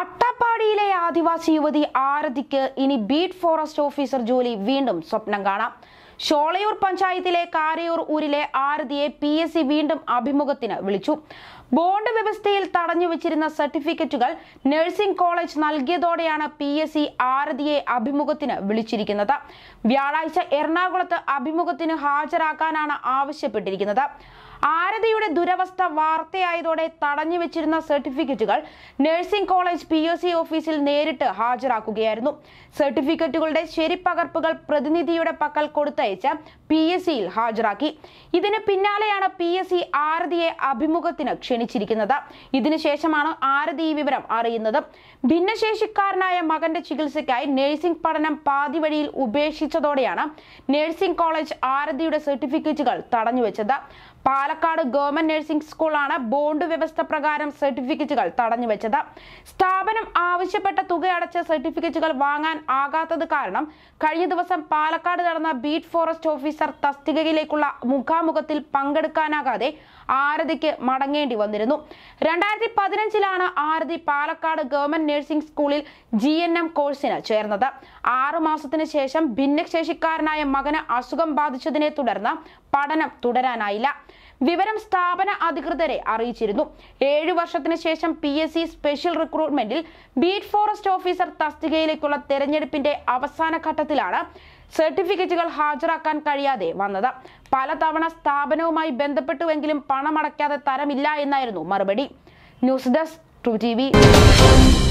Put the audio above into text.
അട്ടപ്പാടിയിലെ ആദിവാസി യുവതി ആരതിക്ക് ഇനി ബീറ്റ് ഫോറസ്റ്റ് ഓഫീസർ ജോലി വീണ്ടും സ്വപ്നം കാണാം ഷോളയൂർ പഞ്ചായത്തിലെ കാരയൂർ ഊരിലെ ആരതിയെ പി എസ് സി വീണ്ടും അഭിമുഖത്തിന് വിളിച്ചു ബോണ്ട് വ്യവസ്ഥയിൽ തടഞ്ഞു വെച്ചിരുന്ന സർട്ടിഫിക്കറ്റുകൾ നഴ്സിംഗ് കോളേജ് നൽകിയതോടെയാണ് പി എസ് സി ആരതിയെ അഭിമുഖത്തിന് വിളിച്ചിരിക്കുന്നത് വ്യാഴാഴ്ച എറണാകുളത്ത് അഭിമുഖത്തിന് ഹാജരാക്കാനാണ് ആവശ്യപ്പെട്ടിരിക്കുന്നത് ആരതിയുടെ ദുരവസ്ഥ വാർത്തയായതോടെ തടഞ്ഞു വെച്ചിരുന്ന സർട്ടിഫിക്കറ്റുകൾ nursing college P S C ഓഫീസിൽ നേരിട്ട് ഹാജരാക്കുകയായിരുന്നു സർട്ടിഫിക്കറ്റുകളുടെ ശരിപ്പകർപ്പുകൾ പ്രതിനിധിയുടെ പക്കൽ കൊടുത്ത് കത്തയച്ച് പി എസ് സിയിൽ ഹാജരാക്കി ഇതിന് പിന്നാലെയാണ് പി എസ് സി ആരതിയെ അഭിമുഖത്തിന് ക്ഷണിച്ചിരിക്കുന്നത് ഇതിനുശേഷമാണ് ആരതി വിവരം അറിയുന്നത് ഭിന്നശേഷിക്കാരനായ മകന്റെ ചികിത്സയ്ക്കായി നഴ്സിംഗ് പഠനം പാതിവഴിയിൽ ഉപേക്ഷിച്ചതോടെയാണ് നഴ്സിംഗ് കോളേജ് ആരതിയുടെ സർട്ടിഫിക്കറ്റുകൾ തടഞ്ഞുവെച്ചത് പാലക്കാട് ഗവൺമെന്റ് നഴ്സിംഗ് സ്കൂളാണ് ബോണ്ട് വ്യവസ്ഥ പ്രകാരം സർട്ടിഫിക്കറ്റുകൾ വെച്ചത് സ്ഥാപനം ആവശ്യപ്പെട്ട തുക അടച്ച സർട്ടിഫിക്കറ്റുകൾ വാങ്ങാൻ ആകാത്തത് കാരണം കഴിഞ്ഞ ദിവസം പാലക്കാട് നടന്ന ബീറ്റ് ഫോറസ്റ്റ് ഓഫീസർ തസ്തികയിലേക്കുള്ള മുഖാമുഖത്തിൽ പങ്കെടുക്കാനാകാതെ ആരതിക്ക് മടങ്ങേണ്ടി വന്നിരുന്നു രണ്ടായിരത്തി പതിനഞ്ചിലാണ് ആരതി പാലക്കാട് ഗവൺമെന്റ് നഴ്സിംഗ് സ്കൂളിൽ ജി എൻ എം കോഴ്സിന് ചേർന്നത് ആറുമാസത്തിന് ശേഷം ഭിന്നശേഷിക്കാരനായ മകന് അസുഖം ബാധിച്ചതിനെ തുടർന്ന് പഠനം തുടരാനായില്ല വിവരം സ്ഥാപന അധികൃതരെ അറിയിച്ചിരുന്നു ഏഴു വർഷത്തിന് ശേഷം പി എസ് സി സ്പെഷ്യൽ റിക്രൂട്ട്മെന്റിൽ ബീറ്റ് ഫോറസ്റ്റ് ഓഫീസർ തസ്തികയിലേക്കുള്ള തെരഞ്ഞെടുപ്പിന്റെ അവസാന ഘട്ടത്തിലാണ് സർട്ടിഫിക്കറ്റുകൾ ഹാജരാക്കാൻ കഴിയാതെ വന്നത് പലതവണ സ്ഥാപനവുമായി ബന്ധപ്പെട്ടുവെങ്കിലും പണമടയ്ക്കാതെ തരമില്ല എന്നായിരുന്നു മറുപടി ന്യൂസ് ഡെസ്ക് ടു ടി